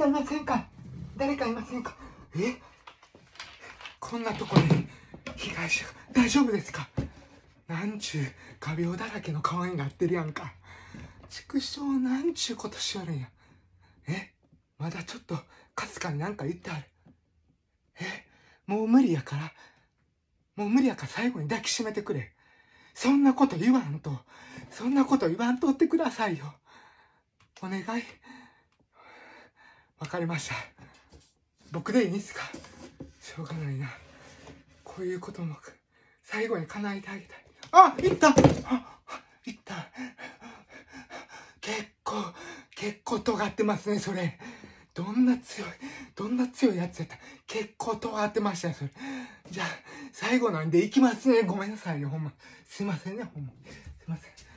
かいませんか誰かいませんかえこんなところに被害者大丈夫ですかなんちゅう画病だらけの顔になってるやんか畜生なんちゅうことしよるんやえまだちょっとかすかになんか言ってあるえもう無理やからもう無理やから最後に抱きしめてくれそんなこと言わんとそんなこと言わんとってくださいよお願いわかりました。僕でいいんですかしょうがないな。こういうことも、最後に叶えてあげたい。あ行ったいった結構、結構尖ってますね、それ。どんな強い、どんな強いやつやった結構尖ってましたよ、それ。じゃあ、最後なんで行きますね。ごめんなさいね、ほんま。すいませんね、ほんま。すいません。